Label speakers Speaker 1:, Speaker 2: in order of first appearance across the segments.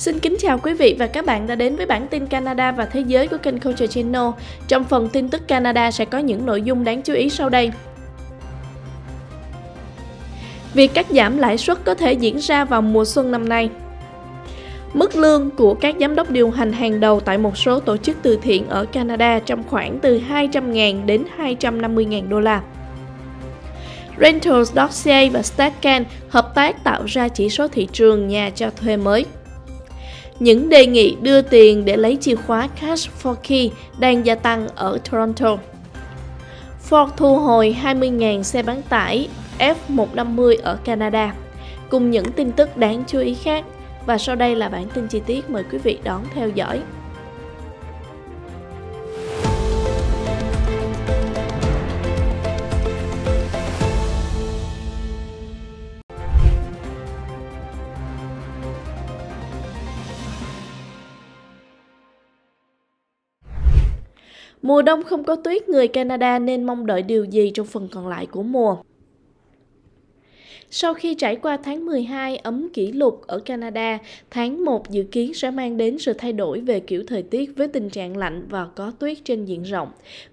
Speaker 1: Xin kính chào quý vị và các bạn đã đến với bản tin Canada và thế giới của kênh Culture Channel. Trong phần tin tức Canada sẽ có những nội dung đáng chú ý sau đây. Việc cắt giảm lãi suất có thể diễn ra vào mùa xuân năm nay. Mức lương của các giám đốc điều hành hàng đầu tại một số tổ chức từ thiện ở Canada trong khoảng từ 200.000 đến 250.000 đô la. Rentals.ca và StatCan hợp tác tạo ra chỉ số thị trường nhà cho thuê mới những đề nghị đưa tiền để lấy chìa khóa Cash for Key đang gia tăng ở Toronto. Ford thu hồi 20.000 xe bán tải F150 ở Canada, cùng những tin tức đáng chú ý khác. Và sau đây là bản tin chi tiết mời quý vị đón theo dõi. Mùa đông không có tuyết, người Canada nên mong đợi điều gì trong phần còn lại của mùa? Sau khi trải qua tháng 12 ấm kỷ lục ở Canada, tháng 1 dự kiến sẽ mang đến sự thay đổi về kiểu thời tiết với tình trạng lạnh và có tuyết trên diện rộng.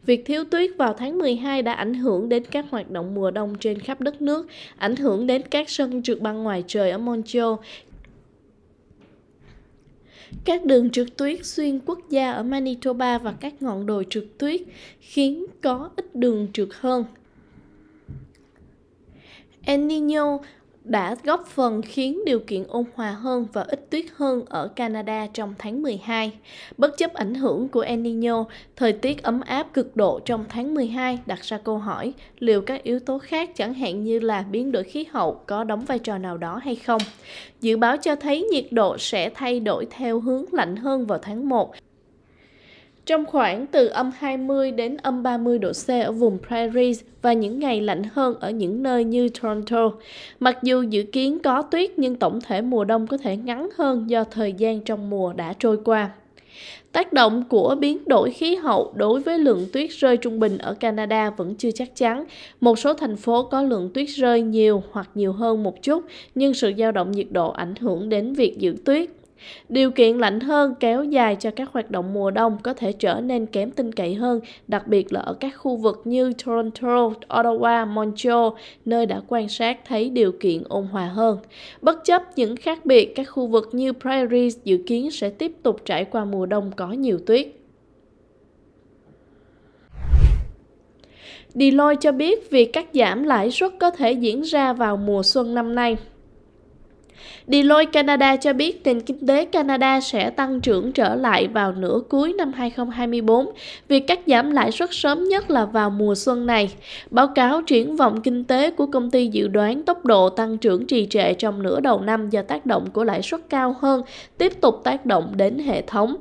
Speaker 1: Việc thiếu tuyết vào tháng 12 đã ảnh hưởng đến các hoạt động mùa đông trên khắp đất nước, ảnh hưởng đến các sân trượt băng ngoài trời ở Montreal, các đường trượt tuyết xuyên quốc gia ở Manitoba và các ngọn đồi trượt tuyết khiến có ít đường trượt hơn. El Nino đã góp phần khiến điều kiện ôn hòa hơn và ít tuyết hơn ở Canada trong tháng 12. Bất chấp ảnh hưởng của El Nino, thời tiết ấm áp cực độ trong tháng 12 đặt ra câu hỏi liệu các yếu tố khác chẳng hạn như là biến đổi khí hậu có đóng vai trò nào đó hay không. Dự báo cho thấy nhiệt độ sẽ thay đổi theo hướng lạnh hơn vào tháng 1 trong khoảng từ âm 20 đến âm 30 độ C ở vùng Paris và những ngày lạnh hơn ở những nơi như Toronto. Mặc dù dự kiến có tuyết nhưng tổng thể mùa đông có thể ngắn hơn do thời gian trong mùa đã trôi qua. Tác động của biến đổi khí hậu đối với lượng tuyết rơi trung bình ở Canada vẫn chưa chắc chắn. Một số thành phố có lượng tuyết rơi nhiều hoặc nhiều hơn một chút, nhưng sự dao động nhiệt độ ảnh hưởng đến việc giữ tuyết. Điều kiện lạnh hơn kéo dài cho các hoạt động mùa đông có thể trở nên kém tin cậy hơn, đặc biệt là ở các khu vực như Toronto, Ottawa, Montreal, nơi đã quan sát thấy điều kiện ôn hòa hơn. Bất chấp những khác biệt, các khu vực như Prairies dự kiến sẽ tiếp tục trải qua mùa đông có nhiều tuyết. Deloitte cho biết việc cắt giảm lãi suất có thể diễn ra vào mùa xuân năm nay. Deloitte Canada cho biết nền kinh tế Canada sẽ tăng trưởng trở lại vào nửa cuối năm 2024 vì cắt giảm lãi suất sớm nhất là vào mùa xuân này. Báo cáo triển vọng kinh tế của công ty dự đoán tốc độ tăng trưởng trì trệ trong nửa đầu năm do tác động của lãi suất cao hơn tiếp tục tác động đến hệ thống.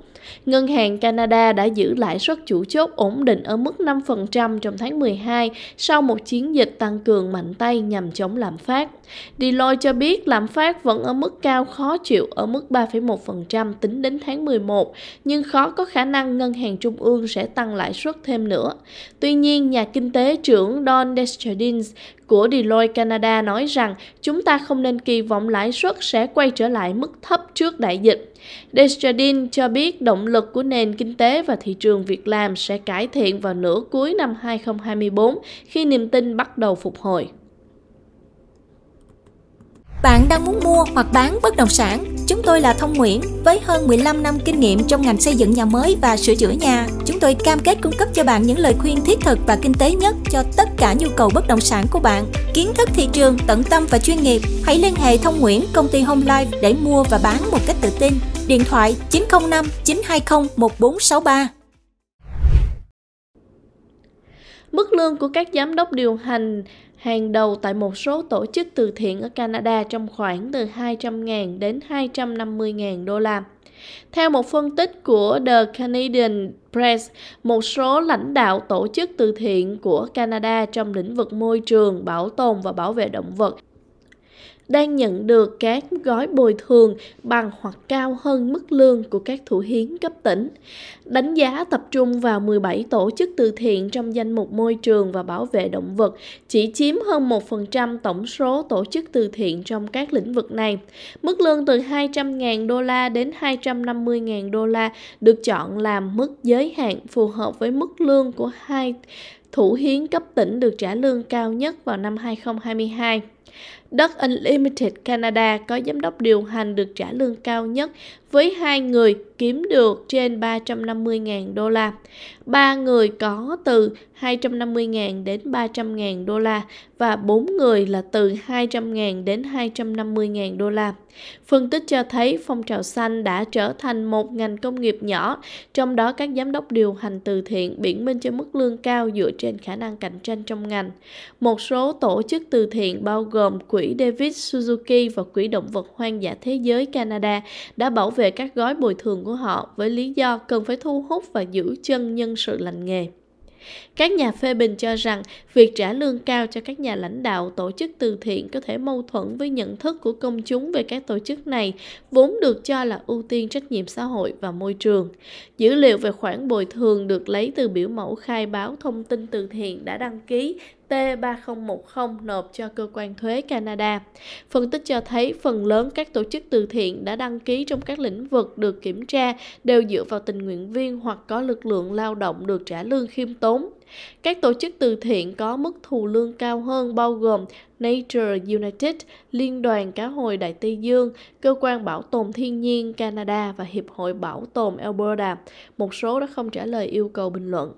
Speaker 1: Ngân hàng Canada đã giữ lãi suất chủ chốt ổn định ở mức 5% trong tháng 12 sau một chiến dịch tăng cường mạnh tay nhằm chống lạm phát. Deloitte cho biết lạm phát vẫn ở mức cao khó chịu ở mức 3,1% tính đến tháng 11, nhưng khó có khả năng ngân hàng trung ương sẽ tăng lãi suất thêm nữa. Tuy nhiên, nhà kinh tế trưởng Don Desjardins của Deloitte Canada nói rằng chúng ta không nên kỳ vọng lãi suất sẽ quay trở lại mức thấp trước đại dịch. Desjardins cho biết động lực của nền kinh tế và thị trường việc làm sẽ cải thiện vào nửa cuối năm 2024 khi niềm tin bắt đầu phục hồi. Bạn đang muốn mua hoặc bán bất động sản? Chúng tôi là Thông Nguyễn với hơn 15 năm kinh nghiệm trong ngành xây dựng nhà mới và sửa chữa nhà. Chúng tôi cam kết cung cấp cho bạn những lời khuyên thiết thực và kinh tế nhất cho tất cả nhu cầu bất động sản của bạn. Kiến thức thị trường, tận tâm và chuyên nghiệp. Hãy liên hệ Thông Nguyễn, công ty Home Life để mua và bán một cách tự tin. Điện thoại 905 920 1463. Mức lương của các giám đốc điều hành hàng đầu tại một số tổ chức từ thiện ở Canada trong khoảng từ 200.000 đến 250.000 đô la. Theo một phân tích của The Canadian Press, một số lãnh đạo tổ chức từ thiện của Canada trong lĩnh vực môi trường, bảo tồn và bảo vệ động vật đang nhận được các gói bồi thường bằng hoặc cao hơn mức lương của các thủ hiến cấp tỉnh. Đánh giá tập trung vào 17 tổ chức từ thiện trong danh mục môi trường và bảo vệ động vật, chỉ chiếm hơn 1% tổng số tổ chức từ thiện trong các lĩnh vực này. Mức lương từ 200.000 đô la đến 250.000 đô la được chọn làm mức giới hạn phù hợp với mức lương của hai thủ hiến cấp tỉnh được trả lương cao nhất vào năm 2022. Duck Unlimited Canada có giám đốc điều hành được trả lương cao nhất với hai người kiếm được trên 350.000 đô la. Ba người có từ 250.000 đến 300.000 đô la và bốn người là từ 200.000 đến 250.000 đô la. Phân tích cho thấy phong trào xanh đã trở thành một ngành công nghiệp nhỏ, trong đó các giám đốc điều hành từ thiện biện minh cho mức lương cao dựa trên khả năng cạnh tranh trong ngành. Một số tổ chức từ thiện bao gồm gồm quỹ David Suzuki và quỹ động vật hoang dã thế giới Canada đã bảo vệ các gói bồi thường của họ với lý do cần phải thu hút và giữ chân nhân sự lành nghề. Các nhà phê bình cho rằng việc trả lương cao cho các nhà lãnh đạo tổ chức từ thiện có thể mâu thuẫn với nhận thức của công chúng về các tổ chức này, vốn được cho là ưu tiên trách nhiệm xã hội và môi trường. Dữ liệu về khoản bồi thường được lấy từ biểu mẫu khai báo thông tin từ thiện đã đăng ký T3010 nộp cho cơ quan thuế Canada. Phân tích cho thấy phần lớn các tổ chức từ thiện đã đăng ký trong các lĩnh vực được kiểm tra đều dựa vào tình nguyện viên hoặc có lực lượng lao động được trả lương khiêm tốn. Các tổ chức từ thiện có mức thù lương cao hơn bao gồm Nature United, Liên đoàn Cá hồi Đại Tây Dương, Cơ quan Bảo tồn Thiên nhiên Canada và Hiệp hội Bảo tồn Alberta. Một số đã không trả lời yêu cầu bình luận.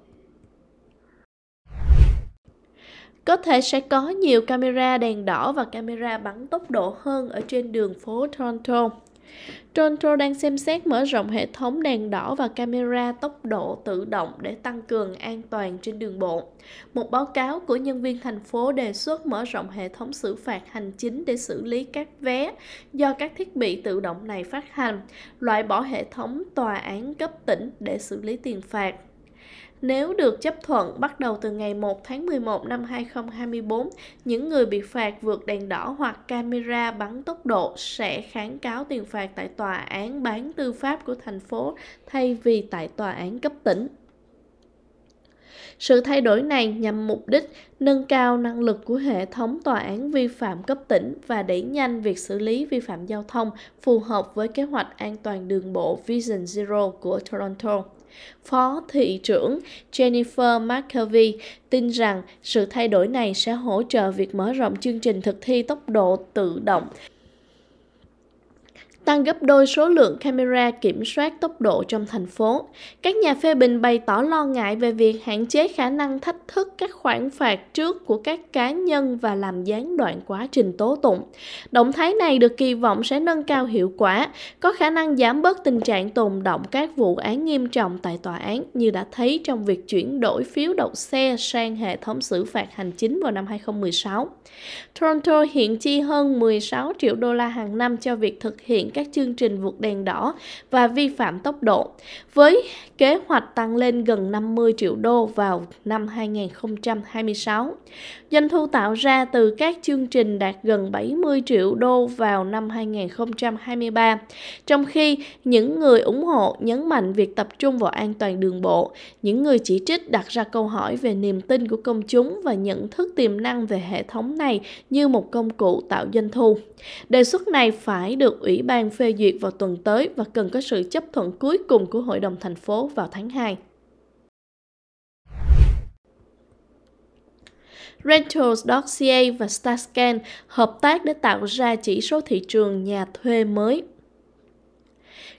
Speaker 1: Có thể sẽ có nhiều camera đèn đỏ và camera bắn tốc độ hơn ở trên đường phố Toronto. Toronto đang xem xét mở rộng hệ thống đèn đỏ và camera tốc độ tự động để tăng cường an toàn trên đường bộ. Một báo cáo của nhân viên thành phố đề xuất mở rộng hệ thống xử phạt hành chính để xử lý các vé do các thiết bị tự động này phát hành, loại bỏ hệ thống tòa án cấp tỉnh để xử lý tiền phạt. Nếu được chấp thuận, bắt đầu từ ngày 1 tháng 11 năm 2024, những người bị phạt vượt đèn đỏ hoặc camera bắn tốc độ sẽ kháng cáo tiền phạt tại tòa án bán tư pháp của thành phố thay vì tại tòa án cấp tỉnh. Sự thay đổi này nhằm mục đích nâng cao năng lực của hệ thống tòa án vi phạm cấp tỉnh và đẩy nhanh việc xử lý vi phạm giao thông phù hợp với kế hoạch an toàn đường bộ Vision Zero của Toronto. Phó Thị trưởng Jennifer McCarvey tin rằng sự thay đổi này sẽ hỗ trợ việc mở rộng chương trình thực thi tốc độ tự động tăng gấp đôi số lượng camera kiểm soát tốc độ trong thành phố. Các nhà phê bình bày tỏ lo ngại về việc hạn chế khả năng thách thức các khoản phạt trước của các cá nhân và làm gián đoạn quá trình tố tụng. Động thái này được kỳ vọng sẽ nâng cao hiệu quả, có khả năng giảm bớt tình trạng tồn động các vụ án nghiêm trọng tại tòa án như đã thấy trong việc chuyển đổi phiếu đậu xe sang hệ thống xử phạt hành chính vào năm 2016. Toronto hiện chi hơn 16 triệu đô la hàng năm cho việc thực hiện các chương trình vượt đèn đỏ và vi phạm tốc độ, với kế hoạch tăng lên gần 50 triệu đô vào năm 2026. Doanh thu tạo ra từ các chương trình đạt gần 70 triệu đô vào năm 2023, trong khi những người ủng hộ nhấn mạnh việc tập trung vào an toàn đường bộ, những người chỉ trích đặt ra câu hỏi về niềm tin của công chúng và nhận thức tiềm năng về hệ thống này như một công cụ tạo doanh thu. Đề xuất này phải được Ủy ban đang phê duyệt vào tuần tới và cần có sự chấp thuận cuối cùng của Hội đồng thành phố vào tháng 2. Rentals.ca và Starscan hợp tác để tạo ra chỉ số thị trường nhà thuê mới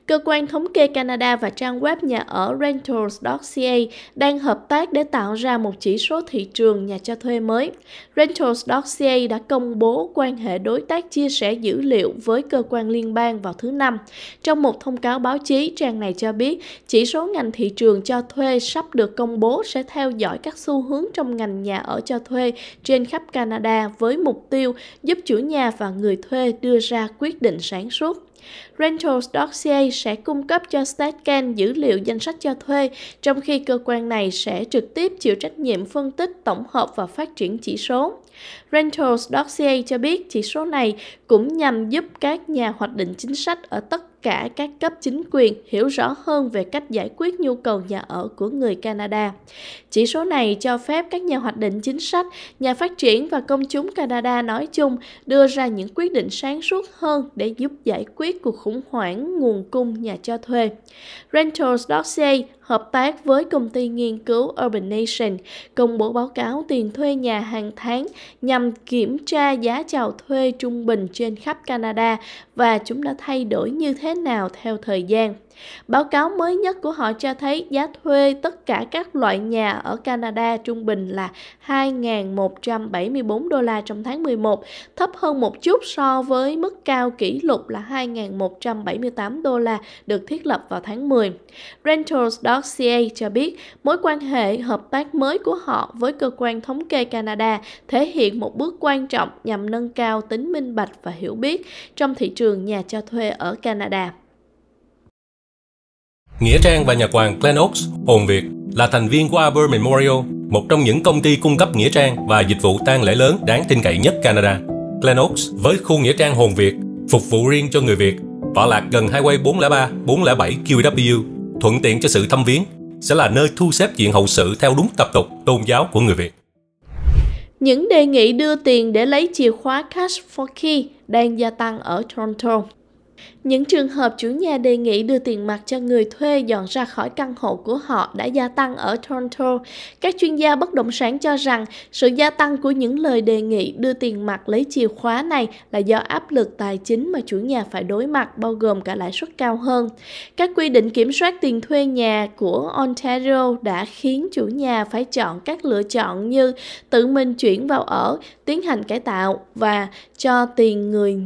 Speaker 1: Cơ quan thống kê Canada và trang web nhà ở rentals.ca đang hợp tác để tạo ra một chỉ số thị trường nhà cho thuê mới. Rentals.ca đã công bố quan hệ đối tác chia sẻ dữ liệu với cơ quan liên bang vào thứ Năm. Trong một thông cáo báo chí, trang này cho biết chỉ số ngành thị trường cho thuê sắp được công bố sẽ theo dõi các xu hướng trong ngành nhà ở cho thuê trên khắp Canada với mục tiêu giúp chủ nhà và người thuê đưa ra quyết định sáng suốt. Rentals.ca sẽ cung cấp cho StatCan dữ liệu danh sách cho thuê, trong khi cơ quan này sẽ trực tiếp chịu trách nhiệm phân tích, tổng hợp và phát triển chỉ số. Rentals.ca cho biết chỉ số này cũng nhằm giúp các nhà hoạch định chính sách ở tất cả các cấp chính quyền hiểu rõ hơn về cách giải quyết nhu cầu nhà ở của người Canada. Chỉ số này cho phép các nhà hoạch định chính sách, nhà phát triển và công chúng Canada nói chung đưa ra những quyết định sáng suốt hơn để giúp giải quyết cuộc khủng hoảng nguồn cung nhà cho thuê. Rentals.ca hợp tác với công ty nghiên cứu Urban Nation công bố báo cáo tiền thuê nhà hàng tháng nhằm kiểm tra giá chào thuê trung bình trên khắp Canada và chúng đã thay đổi như thế nào theo thời gian. Báo cáo mới nhất của họ cho thấy giá thuê tất cả các loại nhà ở Canada trung bình là 2.174 đô la trong tháng 11, thấp hơn một chút so với mức cao kỷ lục là 2.178 đô la được thiết lập vào tháng 10. Rentals.ca cho biết mối quan hệ hợp tác mới của họ với cơ quan thống kê Canada thể hiện một bước quan trọng nhằm nâng cao tính minh bạch và hiểu biết trong thị trường nhà cho thuê ở Canada. Nghĩa Trang và nhà quàng Glen Oaks, Hồn Việt là thành viên của Arbor Memorial, một trong những công ty cung cấp nghĩa trang và dịch vụ tang lễ lớn đáng tin cậy nhất Canada. Glen Oaks với khu nghĩa trang Hồn Việt phục vụ riêng cho người Việt, tọa lạc gần Highway 403, 407 QW, thuận tiện cho sự thăm viếng, sẽ là nơi thu xếp diện hậu sự theo đúng tập tục tôn giáo của người Việt. Những đề nghị đưa tiền để lấy chìa khóa Cash for Key đang gia tăng ở Toronto. Những trường hợp chủ nhà đề nghị đưa tiền mặt cho người thuê dọn ra khỏi căn hộ của họ đã gia tăng ở Toronto. Các chuyên gia bất động sản cho rằng sự gia tăng của những lời đề nghị đưa tiền mặt lấy chìa khóa này là do áp lực tài chính mà chủ nhà phải đối mặt bao gồm cả lãi suất cao hơn. Các quy định kiểm soát tiền thuê nhà của Ontario đã khiến chủ nhà phải chọn các lựa chọn như tự mình chuyển vào ở, tiến hành cải tạo và cho tiền người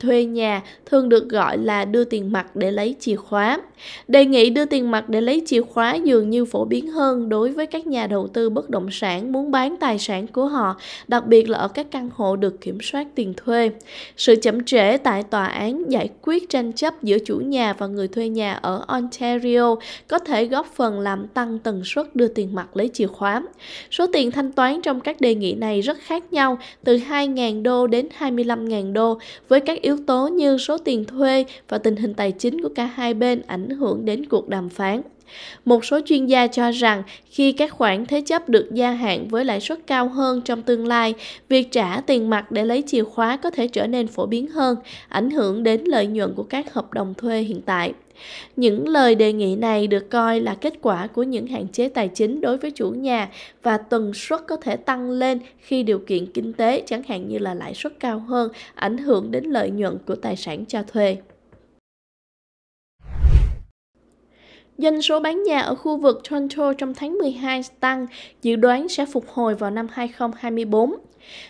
Speaker 1: thuê nhà thường được gọi là đưa tiền mặt để lấy chìa khóa. Đề nghị đưa tiền mặt để lấy chìa khóa dường như phổ biến hơn đối với các nhà đầu tư bất động sản muốn bán tài sản của họ, đặc biệt là ở các căn hộ được kiểm soát tiền thuê. Sự chậm trễ tại tòa án giải quyết tranh chấp giữa chủ nhà và người thuê nhà ở Ontario có thể góp phần làm tăng tần suất đưa tiền mặt lấy chìa khóa. Số tiền thanh toán trong các đề nghị này rất khác nhau, từ 2.000 đô đến 25.000 đô, với các yếu yếu tố như số tiền thuê và tình hình tài chính của cả hai bên ảnh hưởng đến cuộc đàm phán. Một số chuyên gia cho rằng khi các khoản thế chấp được gia hạn với lãi suất cao hơn trong tương lai, việc trả tiền mặt để lấy chìa khóa có thể trở nên phổ biến hơn, ảnh hưởng đến lợi nhuận của các hợp đồng thuê hiện tại. Những lời đề nghị này được coi là kết quả của những hạn chế tài chính đối với chủ nhà và tần suất có thể tăng lên khi điều kiện kinh tế chẳng hạn như là lãi suất cao hơn ảnh hưởng đến lợi nhuận của tài sản cho thuê. Doanh số bán nhà ở khu vực Toronto trong tháng 12 tăng, dự đoán sẽ phục hồi vào năm 2024.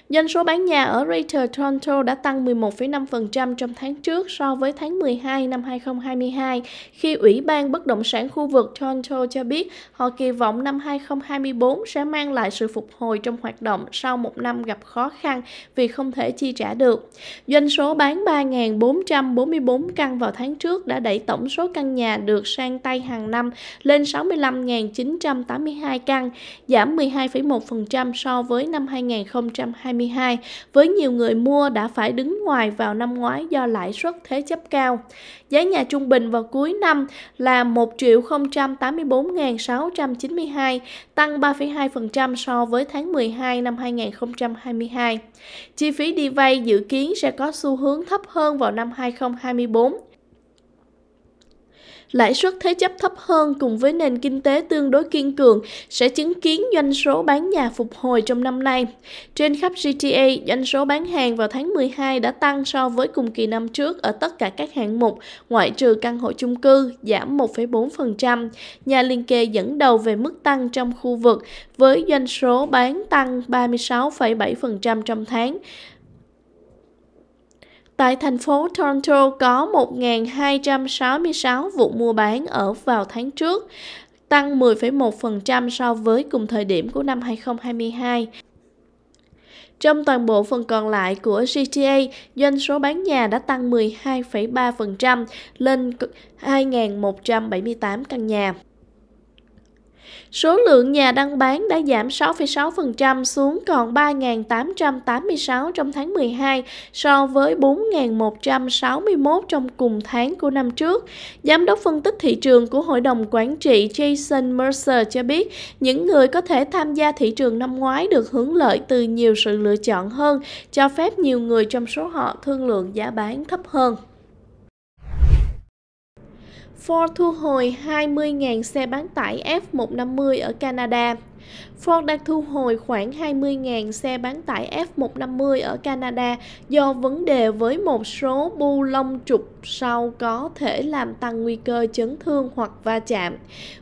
Speaker 1: Doanh số bán nhà ở Greater Toronto đã tăng 11,5% trong tháng trước so với tháng 12 năm 2022 khi Ủy ban Bất động sản khu vực Toronto cho biết họ kỳ vọng năm 2024 sẽ mang lại sự phục hồi trong hoạt động sau một năm gặp khó khăn vì không thể chi trả được. Doanh số bán 3.444 căn vào tháng trước đã đẩy tổng số căn nhà được sang tay hàng năm lên 65.982 căn, giảm 12,1% so với năm 2022. 2022, với nhiều người mua đã phải đứng ngoài vào năm ngoái do lãi suất thế chấp cao. Giá nhà trung bình vào cuối năm là 1 084.692, tăng 3,2% so với tháng 12 năm 2022. Chi phí đi vay dự kiến sẽ có xu hướng thấp hơn vào năm 2024 lãi suất thế chấp thấp hơn cùng với nền kinh tế tương đối kiên cường sẽ chứng kiến doanh số bán nhà phục hồi trong năm nay. Trên khắp GTA, doanh số bán hàng vào tháng 12 đã tăng so với cùng kỳ năm trước ở tất cả các hạng mục, ngoại trừ căn hộ chung cư giảm 1,4%. Nhà liên kề dẫn đầu về mức tăng trong khu vực với doanh số bán tăng 36,7% trong tháng. Tại thành phố Toronto có 1.266 vụ mua bán ở vào tháng trước, tăng 10,1% so với cùng thời điểm của năm 2022. Trong toàn bộ phần còn lại của GTA, doanh số bán nhà đã tăng 12,3% lên 2.178 căn nhà. Số lượng nhà đăng bán đã giảm 6,6% xuống còn 3.886 trong tháng 12 so với 4.161 trong cùng tháng của năm trước. Giám đốc phân tích thị trường của Hội đồng Quản trị Jason Mercer cho biết những người có thể tham gia thị trường năm ngoái được hưởng lợi từ nhiều sự lựa chọn hơn, cho phép nhiều người trong số họ thương lượng giá bán thấp hơn. Ford thu hồi 20.000 xe bán tải F150 ở Canada Ford đang thu hồi khoảng 20.000 xe bán tải F150 ở Canada do vấn đề với một số bu lông trục sau có thể làm tăng nguy cơ chấn thương hoặc va chạm.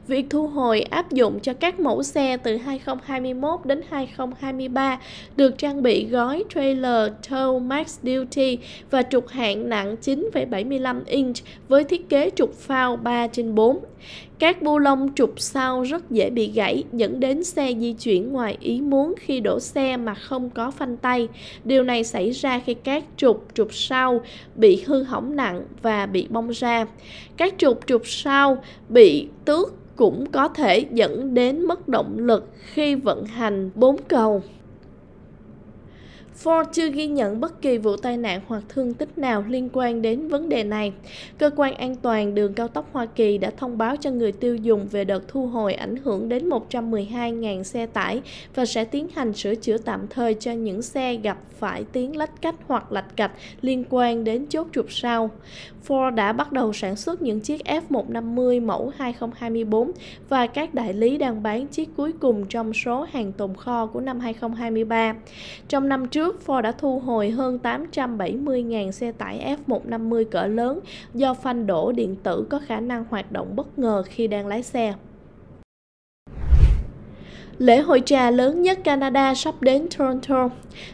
Speaker 1: Việc thu hồi áp dụng cho các mẫu xe từ 2021 đến 2023 được trang bị gói trailer tow max duty và trục hạng nặng 9,75 inch với thiết kế trục phao 3 trên 4. Các bu lông trục sau rất dễ bị gãy dẫn đến xe di chuyển ngoài ý muốn khi đổ xe mà không có phanh tay. Điều này xảy ra khi các trục trục sau bị hư hỏng nặng và bị bong ra. Các trục trục sau bị tước cũng có thể dẫn đến mất động lực khi vận hành bốn cầu. Ford chưa ghi nhận bất kỳ vụ tai nạn hoặc thương tích nào liên quan đến vấn đề này. Cơ quan an toàn đường cao tốc Hoa Kỳ đã thông báo cho người tiêu dùng về đợt thu hồi ảnh hưởng đến 112.000 xe tải và sẽ tiến hành sửa chữa tạm thời cho những xe gặp phải tiếng lách cách hoặc lạch cạch liên quan đến chốt trục sau. Ford đã bắt đầu sản xuất những chiếc F150 mẫu 2024 và các đại lý đang bán chiếc cuối cùng trong số hàng tồn kho của năm 2023. Trong năm trước, Ford đã thu hồi hơn 870.000 xe tải F150 cỡ lớn do phanh đổ điện tử có khả năng hoạt động bất ngờ khi đang lái xe. Lễ hội trà lớn nhất Canada sắp đến Toronto.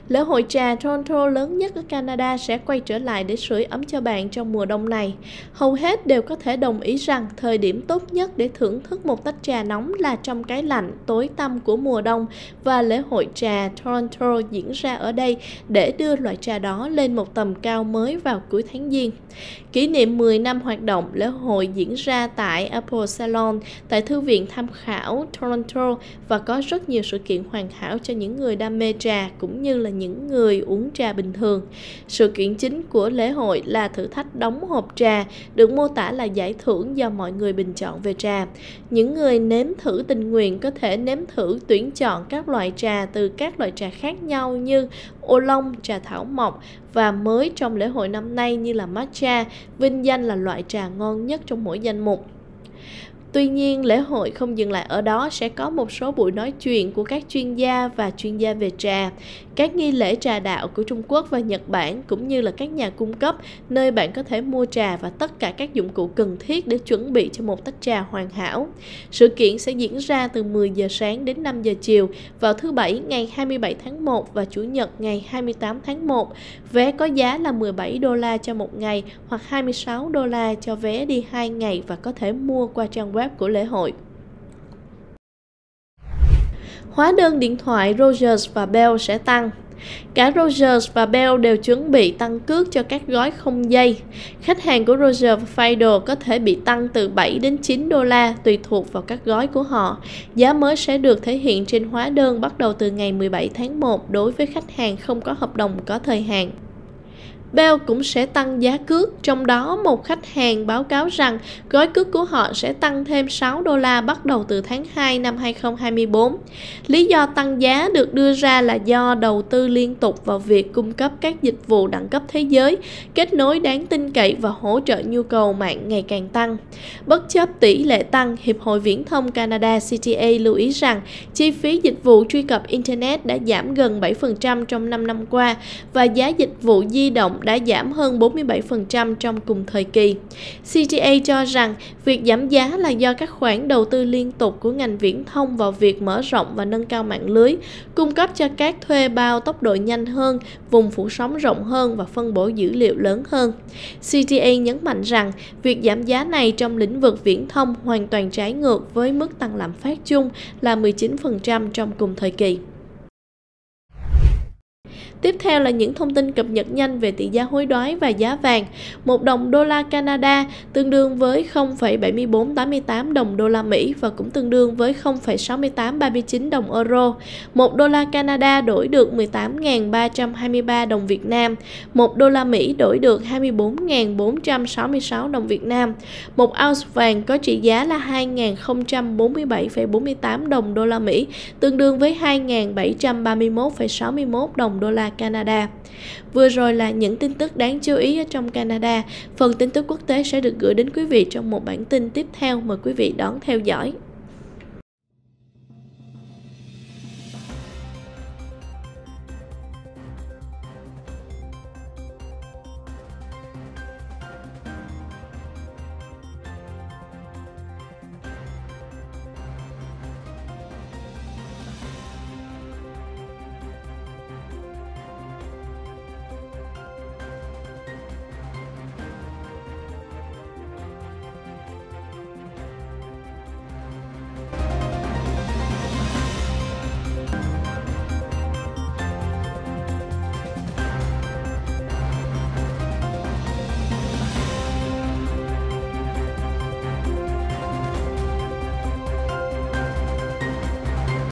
Speaker 1: Lễ hội trà Toronto lớn nhất ở Canada sẽ quay trở lại để sưởi ấm cho bạn trong mùa đông này. Hầu hết đều có thể đồng ý rằng thời điểm tốt nhất để thưởng thức một tách trà nóng là trong cái lạnh tối tăm của mùa đông và lễ hội trà Toronto diễn ra ở đây để đưa loại trà đó lên một tầm cao mới vào cuối tháng Giêng. Kỷ niệm 10 năm hoạt động, lễ hội diễn ra tại Apple Salon, tại Thư viện Tham khảo Toronto và có rất nhiều sự kiện hoàn hảo cho những người đam mê trà cũng như là những người uống trà bình thường. Sự kiện chính của lễ hội là thử thách đóng hộp trà, được mô tả là giải thưởng do mọi người bình chọn về trà. Những người nếm thử tình nguyện có thể nếm thử tuyển chọn các loại trà từ các loại trà khác nhau như ô long, trà thảo mộc và mới trong lễ hội năm nay như là matcha, vinh danh là loại trà ngon nhất trong mỗi danh mục. Tuy nhiên, lễ hội không dừng lại ở đó sẽ có một số buổi nói chuyện của các chuyên gia và chuyên gia về trà, các nghi lễ trà đạo của Trung Quốc và Nhật Bản cũng như là các nhà cung cấp nơi bạn có thể mua trà và tất cả các dụng cụ cần thiết để chuẩn bị cho một tách trà hoàn hảo. Sự kiện sẽ diễn ra từ 10 giờ sáng đến 5 giờ chiều vào thứ Bảy ngày 27 tháng 1 và Chủ nhật ngày 28 tháng 1. Vé có giá là 17 đô la cho một ngày hoặc 26 đô la cho vé đi 2 ngày và có thể mua qua trang web web của lễ hội. Hóa đơn điện thoại Rogers và Bell sẽ tăng. Cả Rogers và Bell đều chuẩn bị tăng cước cho các gói không dây. Khách hàng của Rogers và Fido có thể bị tăng từ 7 đến 9 đô la tùy thuộc vào các gói của họ. Giá mới sẽ được thể hiện trên hóa đơn bắt đầu từ ngày 17 tháng 1 đối với khách hàng không có hợp đồng có thời hạn. Bell cũng sẽ tăng giá cước, trong đó một khách hàng báo cáo rằng gói cước của họ sẽ tăng thêm 6 đô la bắt đầu từ tháng 2 năm 2024. Lý do tăng giá được đưa ra là do đầu tư liên tục vào việc cung cấp các dịch vụ đẳng cấp thế giới, kết nối đáng tin cậy và hỗ trợ nhu cầu mạng ngày càng tăng. Bất chấp tỷ lệ tăng, Hiệp hội Viễn thông Canada CTA lưu ý rằng chi phí dịch vụ truy cập Internet đã giảm gần 7% trong 5 năm qua và giá dịch vụ di động đã giảm hơn 47% trong cùng thời kỳ. CTA cho rằng việc giảm giá là do các khoản đầu tư liên tục của ngành viễn thông vào việc mở rộng và nâng cao mạng lưới, cung cấp cho các thuê bao tốc độ nhanh hơn, vùng phủ sóng rộng hơn và phân bổ dữ liệu lớn hơn. CTA nhấn mạnh rằng việc giảm giá này trong lĩnh vực viễn thông hoàn toàn trái ngược với mức tăng lạm phát chung là 19% trong cùng thời kỳ. Tiếp theo là những thông tin cập nhật nhanh về tỷ giá hối đoái và giá vàng. Một đồng đô la Canada tương đương với 0,7488 đồng đô la Mỹ và cũng tương đương với 0,6839 đồng euro. Một đô la Canada đổi được 18.323 đồng Việt Nam. Một đô la Mỹ đổi được 24.466 đồng Việt Nam. Một ounce vàng có trị giá là 2.047,48 đồng đô la Mỹ, tương đương với 2.731,61 đồng đô la Canada. Vừa rồi là những tin tức đáng chú ý ở trong Canada. Phần tin tức quốc tế sẽ được gửi đến quý vị trong một bản tin tiếp theo. Mời quý vị đón theo dõi.